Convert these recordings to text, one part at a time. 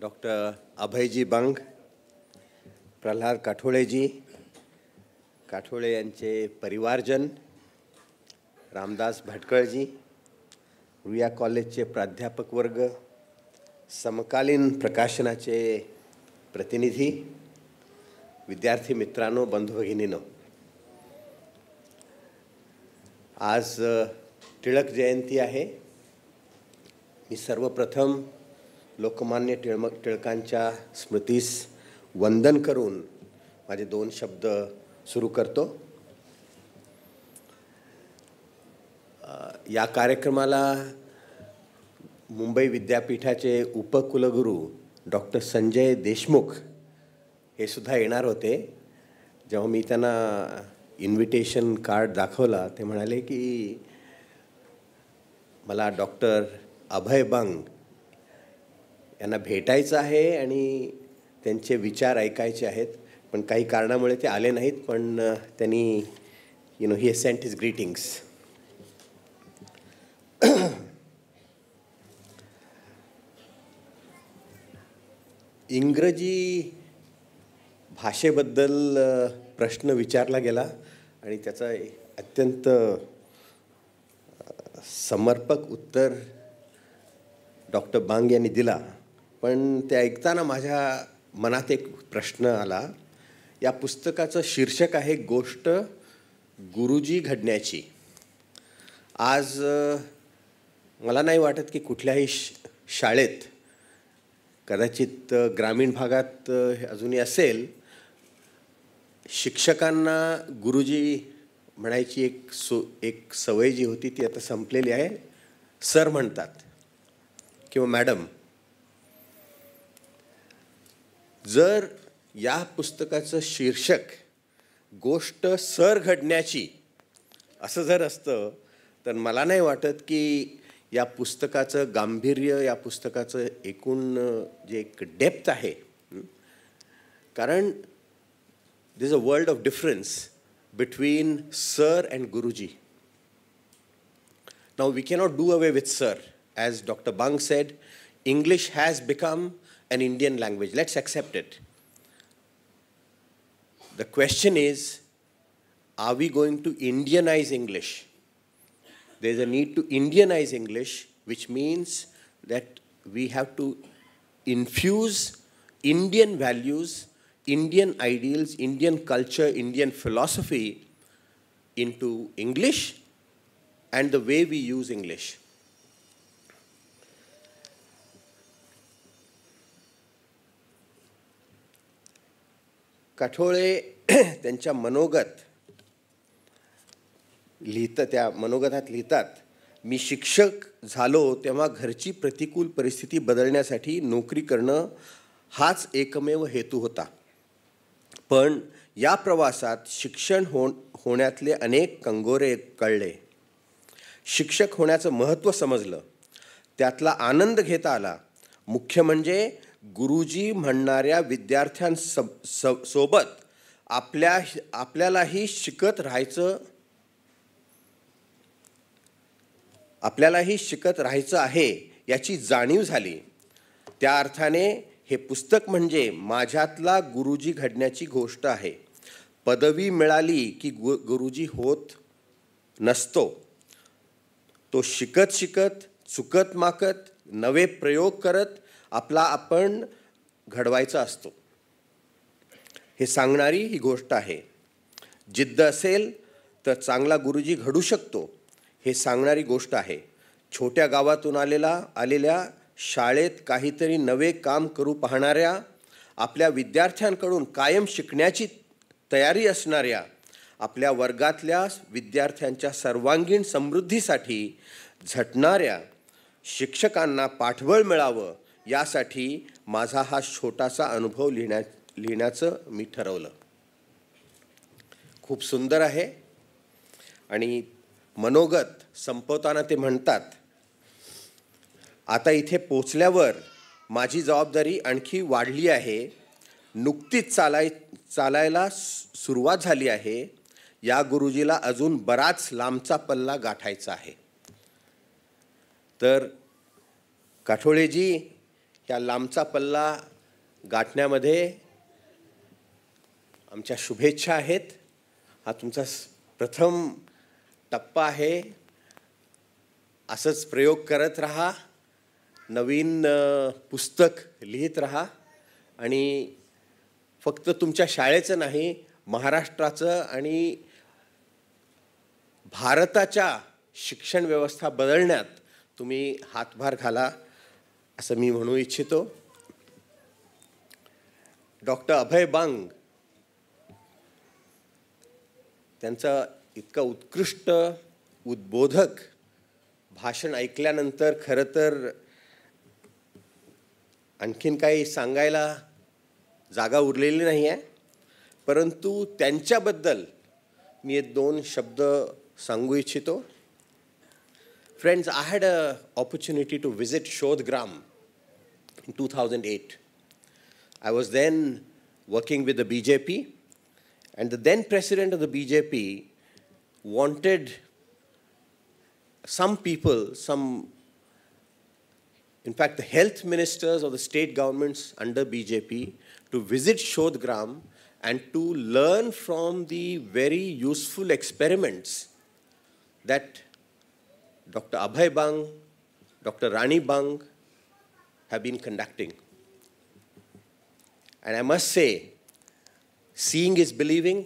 Doctor अभयजी बंग प्रल्हाद काठोळेजी काठोळे यांचे परिवारजन रामदास भाटकळजी रुया कॉलेजचे प्राध्यापक वर्ग समकालीन प्रकाशनाचे प्रतिनिधी विद्यार्थी मित्रांनो बंधू आज टिळक जयंती आहे मी सर्वप्रथम लोकमान्य टिळमक टिळकांच्या स्मृतीस वंदन करून माझे दोन शब्द सुरू करतो या कार्यक्रमाला मुंबई विद्यापीठाचे उपकुलगुरू डॉक्टर संजय देशमुख हे सुद्धा येणार होते जेव्हा मी त्यांना इन्व्हिटेशन कार्ड दाखवला ते म्हणाले की मला डॉक्टर अभय बंग यांना भेटायचं आहे आणि त्यांचे विचार ऐकायचे आहेत पण काही कारणामुळे ते आले नाहीत पण त्यांनी you know he sent his greetings इंग्रजी भाषेबद्दल प्रश्न विचारला गेला आणि त्याचा अत्यंत समर्पक उत्तर डॉक्टर बांग यांनी दिला पण ते ऐकताना माझ्या मनात एक प्रश्न आला या पुस्तकाचं शीर्षक आहे गोष्ट गुरुजी घडण्याची आज मला नाही वाटत की कुठल्याही शाळेत कदाचित ग्रामीण भागात अजूनही असेल शिक्षकांना गुरुजी म्हणायची एक सो एक सवय जी होती ती आता संपलेली आहे सर म्हणतात किंवा मॅडम जर या पुस्तकाचं शीर्षक गोष्ट सर घडण्याची असं जर असतं तर मला नाही वाटत की या पुस्तकाचं गांभीर्य या पुस्तकाचं एकूण जे एक डेप्थ आहे कारण this is a world of difference between sir and guruji now we cannot do away with sir as doctor Bang said English has become an Indian language. Let's accept it. The question is, are we going to Indianize English? There's a need to Indianize English, which means that we have to infuse Indian values, Indian ideals, Indian culture, Indian philosophy into English and the way we use English. Kathole त्यांच्या मनोगत लिहितं त्या मनोगतात लिहितात मी शिक्षक झालो तेव्हा घरची प्रतिकूल परिस्थिती बदलण्यासाठी नोकरी करणं हाच एकमेव हेतू होता पण या प्रवासात शिक्षण हो होण्यातले अनेक कंगोरे कळले शिक्षक होण्याचं महत्त्व समजलं त्यातला आनंद घेता आला मुख्य म्हणजे गुरुजी म्हणणाऱ्या विद्यार्थ्यांस सोबत आपल्या आपल्यालाही शिकत राहायचं आपल्यालाही शिकत राहायचं आहे याची जाणीव झाली त्या अर्थाने हे पुस्तक म्हणजे माझ्यातला गुरुजी घडण्याची गोष्ट आहे पदवी मिळाली की गु गुरुजी होत नसतो तो शिकत शिकत चुकत माकत नवे प्रयोग करत आपला आपण घडवायचा असतो हे सांगणारी ही गोष्ट आहे जिद्द असेल तर चांगला गुरुजी घडू शकतो हे सांगणारी गोष्ट आहे छोट्या गावातून आलेला आलेल्या शाळेत काहीतरी नवे काम करू पाहणाऱ्या आपल्या विद्यार्थ्यांकडून कायम शिकण्याची तयारी असणाऱ्या आपल्या वर्गातल्या विद्यार्थ्यांच्या सर्वांगीण समृद्धीसाठी झटणाऱ्या शिक्षकांना पाठबळ मिळावं यासाठी माझा हा छोटासा अनुभव लिहिण्या लिहिण्याचं मी ठरवलं खूप सुंदर आहे आणि मनोगत संपवताना ते म्हणतात आता इथे पोचल्यावर माझी जबाबदारी आणखी वाढली आहे नुकतीच चालाय चालायला सुरुवात झाली आहे या गुरुजीला अजून बराच लांबचा पल्ला गाठायचा आहे तर काठोळेजी त्या लांबचा पल्ला गाठण्यामध्ये आमच्या शुभेच्छा आहेत हा तुमचा प्रथम टप्पा आहे असंच प्रयोग करत राहा नवीन पुस्तक लिहित राहा आणि फक्त तुमच्या शाळेचं नाही महाराष्ट्राचं आणि भारताच्या शिक्षण व्यवस्था बदलण्यात तुम्ही हातभार घाला असं मी म्हणू इच्छितो डॉक्टर अभय बांग त्यांचा इतका उत्कृष्ट उद्बोधक भाषण ऐकल्यानंतर खरं तर आणखीन काही सांगायला जागा उरलेली नाही आहे परंतु त्यांच्याबद्दल मी एक दोन शब्द सांगू इच्छितो friends I had a opportunity to visit Shodhgram in 2008. I was then working with the BJP, and the then president of the BJP wanted some people, some, in fact, the health ministers of the state governments under BJP to visit Shodhgram and to learn from the very useful experiments that Dr. Abhay Bang, Dr. Rani Bang, have been conducting. And I must say, seeing is believing.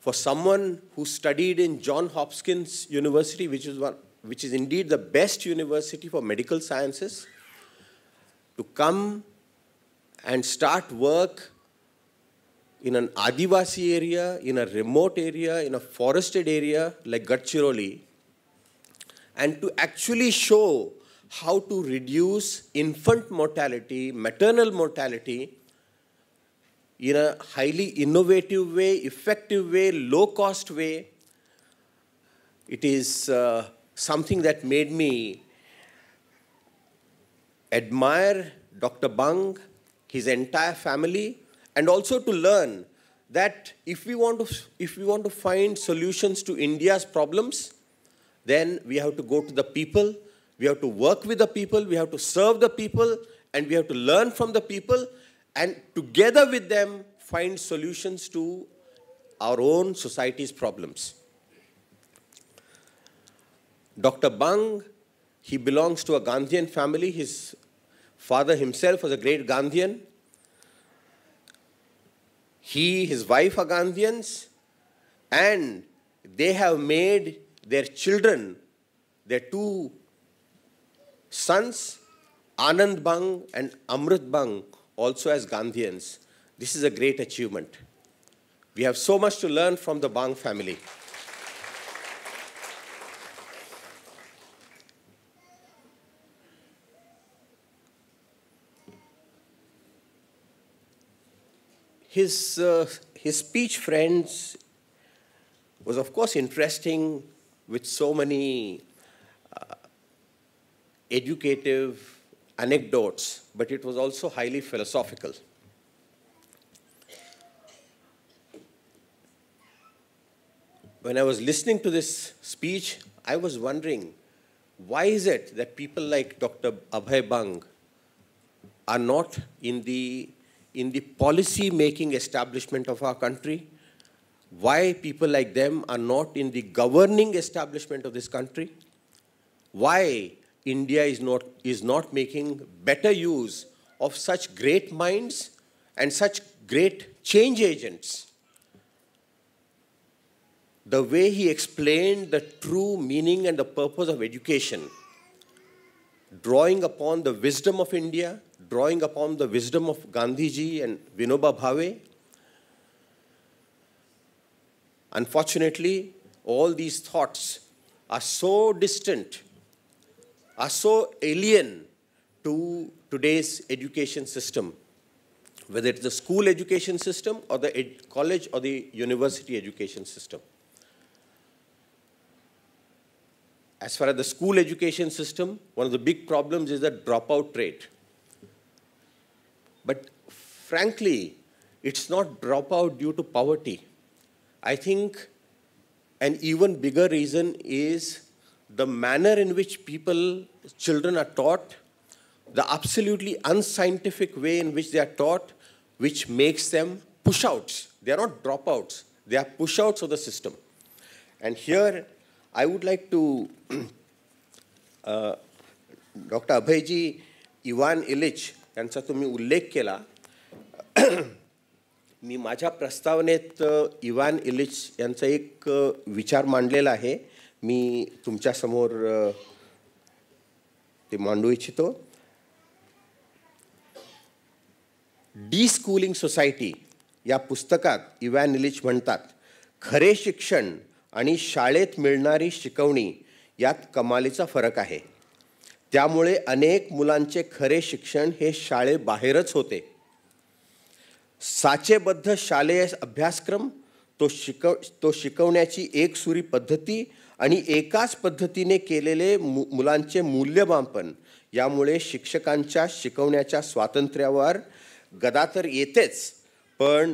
For someone who studied in Johns Hopkins University, which is, one, which is indeed the best university for medical sciences, to come and start work in an Adivasi area, in a remote area, in a forested area like Gadchiroli, and to actually show how to reduce infant mortality, maternal mortality in a highly innovative way, effective way, low cost way. It is uh, something that made me admire Dr. Bang, his entire family, and also to learn that if we want to, if we want to find solutions to India's problems, then we have to go to the people we have to work with the people, we have to serve the people, and we have to learn from the people, and together with them, find solutions to our own society's problems. Dr. Bang, he belongs to a Gandhian family. His father himself was a great Gandhian. He, his wife are Gandhians, and they have made their children, their two Sons Anand Bang and Amrit Bang also as Gandhians. This is a great achievement. We have so much to learn from the Bang family. His, uh, his speech, friends, was of course interesting with so many educative anecdotes, but it was also highly philosophical. When I was listening to this speech, I was wondering, why is it that people like Dr. Abhay Bang are not in the, in the policy-making establishment of our country? Why people like them are not in the governing establishment of this country? Why India is not, is not making better use of such great minds and such great change agents. The way he explained the true meaning and the purpose of education, drawing upon the wisdom of India, drawing upon the wisdom of Gandhiji and Vinoba Bhave. Unfortunately, all these thoughts are so distant are so alien to today's education system, whether it's the school education system or the ed college or the university education system. As far as the school education system, one of the big problems is the dropout rate. But frankly, it's not dropout due to poverty. I think an even bigger reason is the manner in which people, children are taught, the absolutely unscientific way in which they are taught, which makes them pushouts. They are not dropouts. They are pushouts of the system. And here, I would like to, uh, Dr. Abhayji Ivan Illich and तुम्ही उल्लेख केला मी माझ्या प्रस्तावनेत Ivan Ilyich यांचा एक विचार मांडलेला आहे मी तुमच्यासमोर ते मांडू इच्छितो डी स्कूलिंग सोसायटी या पुस्तकात इव्हॅन इलिच म्हणतात खरे शिक्षण आणि शाळेत मिळणारी शिकवणी यात कमालीचा फरक आहे त्यामुळे अनेक मुलांचे खरे शिक्षण हे शाळेबाहेरच होते साचेबद्ध शालेय अभ्यासक्रम तो शिकव तो शिकवण्याची एकसुरी पद्धती आणि एकाच पद्धतीने केलेले मु मुलांचे मूल्यमापन यामुळे शिक्षकांच्या शिकवण्याच्या स्वातंत्र्यावर गदा तर येतेच पण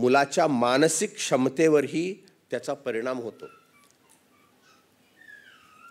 मुलाच्या मानसिक क्षमतेवरही त्याचा परिणाम होतो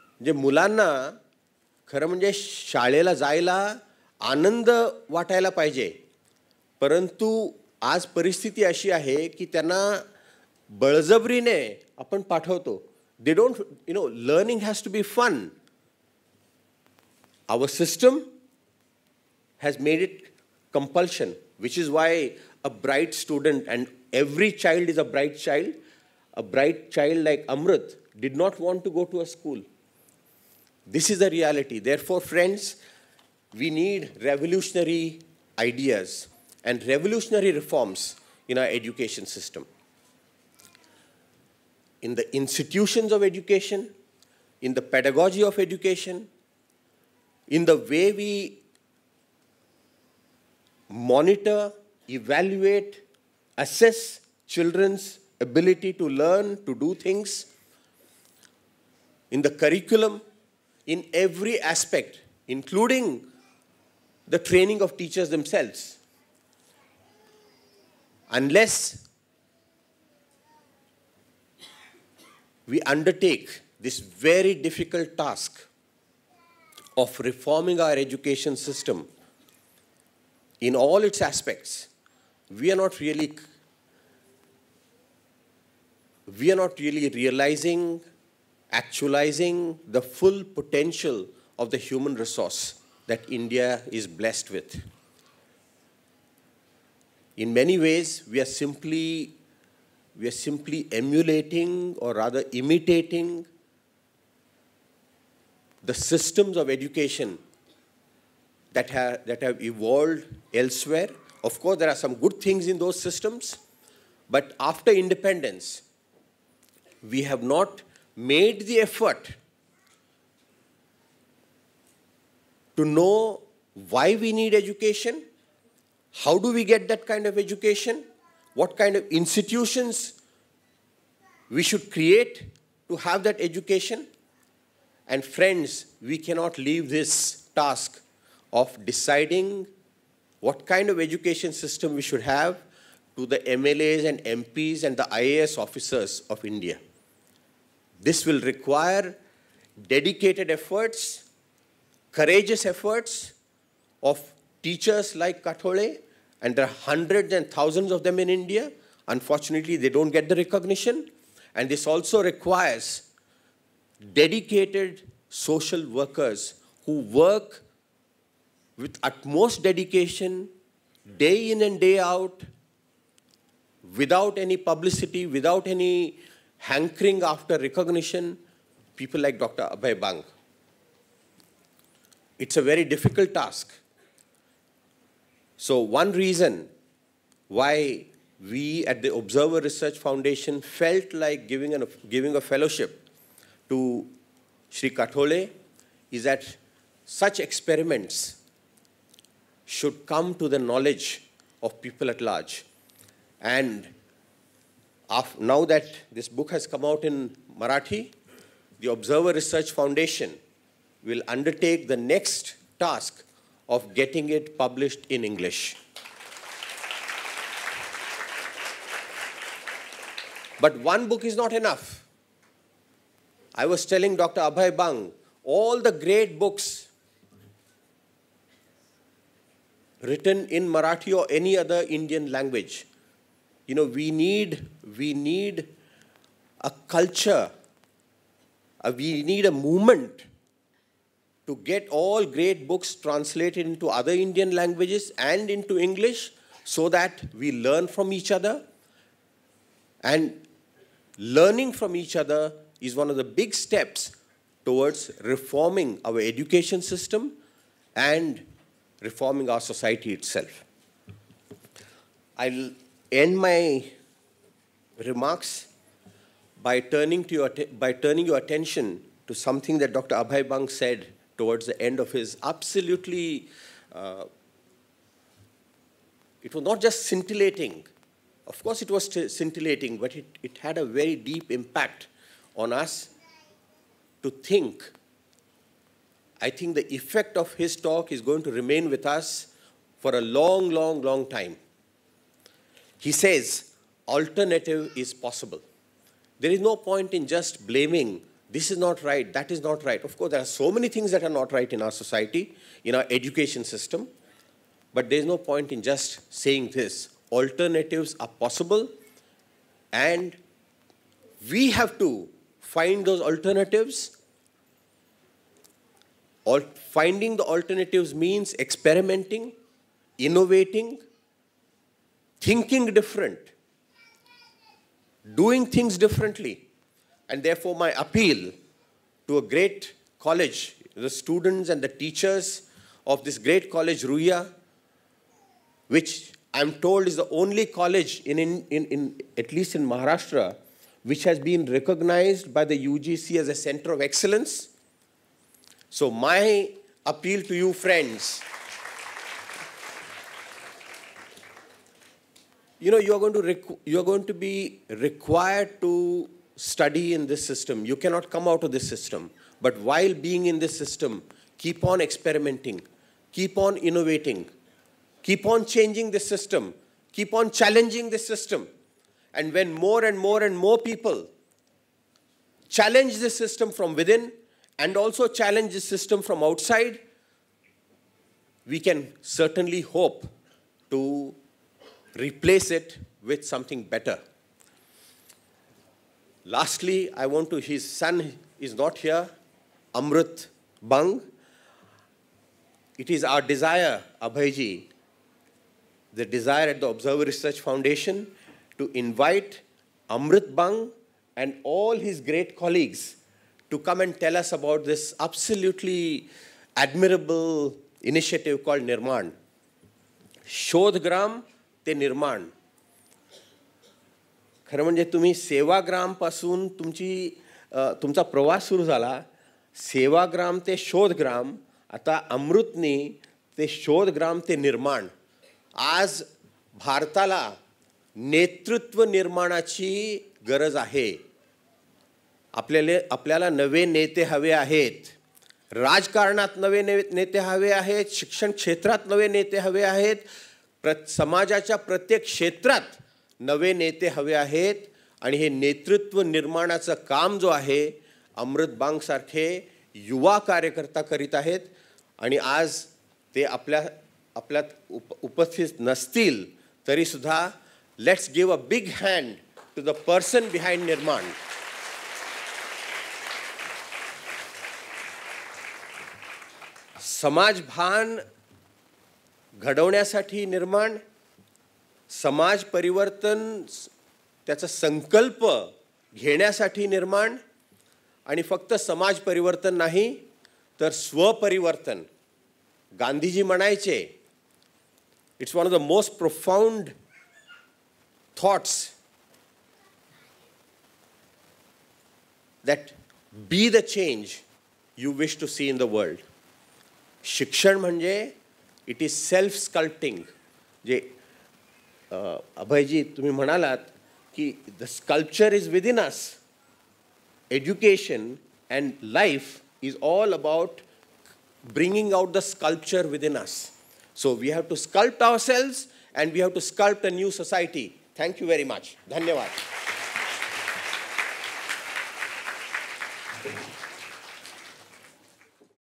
म्हणजे मुलांना खरं म्हणजे शाळेला जायला आनंद वाटायला पाहिजे परंतु आज परिस्थिती अशी आहे की त्यांना बळजबरीने आपण पाठवतो They don't, you know, learning has to be fun. Our system has made it compulsion, which is why a bright student, and every child is a bright child, a bright child like Amrit did not want to go to a school. This is the reality. Therefore, friends, we need revolutionary ideas and revolutionary reforms in our education system in the institutions of education, in the pedagogy of education, in the way we monitor, evaluate, assess children's ability to learn, to do things, in the curriculum, in every aspect, including the training of teachers themselves. Unless we undertake this very difficult task of reforming our education system in all its aspects, we are not really we are not really realizing, actualizing the full potential of the human resource that India is blessed with. In many ways, we are simply we are simply emulating or rather imitating the systems of education that have, that have evolved elsewhere. Of course, there are some good things in those systems, but after independence, we have not made the effort to know why we need education, how do we get that kind of education, what kind of institutions we should create to have that education. And friends, we cannot leave this task of deciding what kind of education system we should have to the MLAs and MPs and the IAS officers of India. This will require dedicated efforts, courageous efforts of teachers like Kathole and there are hundreds and thousands of them in India. Unfortunately, they don't get the recognition. And this also requires dedicated social workers who work with utmost dedication, day in and day out, without any publicity, without any hankering after recognition, people like Dr. Abhay Bang. It's a very difficult task. So one reason why we at the Observer Research Foundation felt like giving, an, giving a fellowship to Sri Kathole is that such experiments should come to the knowledge of people at large. And now that this book has come out in Marathi, the Observer Research Foundation will undertake the next task of getting it published in English. But one book is not enough. I was telling Dr. Abhay Bang, all the great books written in Marathi or any other Indian language, you know, we need, we need a culture, uh, we need a movement to get all great books translated into other Indian languages and into English so that we learn from each other. And learning from each other is one of the big steps towards reforming our education system and reforming our society itself. I'll end my remarks by turning, to your, by turning your attention to something that Dr. Abhay Bang said towards the end of his absolutely, uh, it was not just scintillating. Of course, it was scintillating, but it, it had a very deep impact on us to think. I think the effect of his talk is going to remain with us for a long, long, long time. He says, alternative is possible. There is no point in just blaming this is not right, that is not right. Of course, there are so many things that are not right in our society, in our education system, but there's no point in just saying this. Alternatives are possible, and we have to find those alternatives. Or finding the alternatives means experimenting, innovating, thinking different, doing things differently. And therefore, my appeal to a great college, the students and the teachers of this great college, Ruya, which I'm told is the only college, in, in, in, in, at least in Maharashtra, which has been recognized by the UGC as a center of excellence. So, my appeal to you, friends, you know, you're going to, you're going to be required to study in this system. You cannot come out of this system. But while being in this system, keep on experimenting, keep on innovating, keep on changing the system, keep on challenging the system. And when more and more and more people challenge the system from within and also challenge the system from outside, we can certainly hope to replace it with something better. Lastly, I want to, his son is not here, Amrit Bang. It is our desire, Abhayji, the desire at the Observer Research Foundation to invite Amrit Bang and all his great colleagues to come and tell us about this absolutely admirable initiative called Nirman. Shodh Gram Te Nirman. खरं म्हणजे तुम्ही सेवाग्रामपासून तुमची तुमचा प्रवास सुरू झाला सेवाग्राम ते शोधग्राम आता अमृतनी ते शोधग्राम ते निर्माण आज भारताला नेतृत्व निर्माणाची गरज आहे आपल्याला आपल्याला नवे नेते हवे आहेत राजकारणात नवे ने नेते हवे आहेत शिक्षण क्षेत्रात नवे नेते हवे आहेत प्र समाजाच्या प्रत्येक क्षेत्रात नवे नेते हवे आहेत आणि हे नेतृत्व निर्माणाचं काम जो आहे अमृत बांगसारखे युवा कार्यकर्ता करीत आहेत आणि आज ते आपल्या आपल्यात उप उपस्थित नसतील तरीसुद्धा let's give a big hand to the person behind Nirman समाजभान घडवण्यासाठी निर्माण समाज परिवर्तन त्याचा संकल्प घेण्यासाठी निर्माण आणि फक्त समाज परिवर्तन नाही तर स्वपरिवर्तन गांधीजी म्हणायचे it's one of the most profound thoughts that be the change you wish to see in the world शिक्षण म्हणजे इट इज सेल्फ स्कल्टिंग जे अभयजी तुम्ही म्हणालात की the sculpture is within us education and life is all about bringing out the sculpture within us so we have to sculpt ourselves and we have to sculpt a new society thank you very much धन्यवाद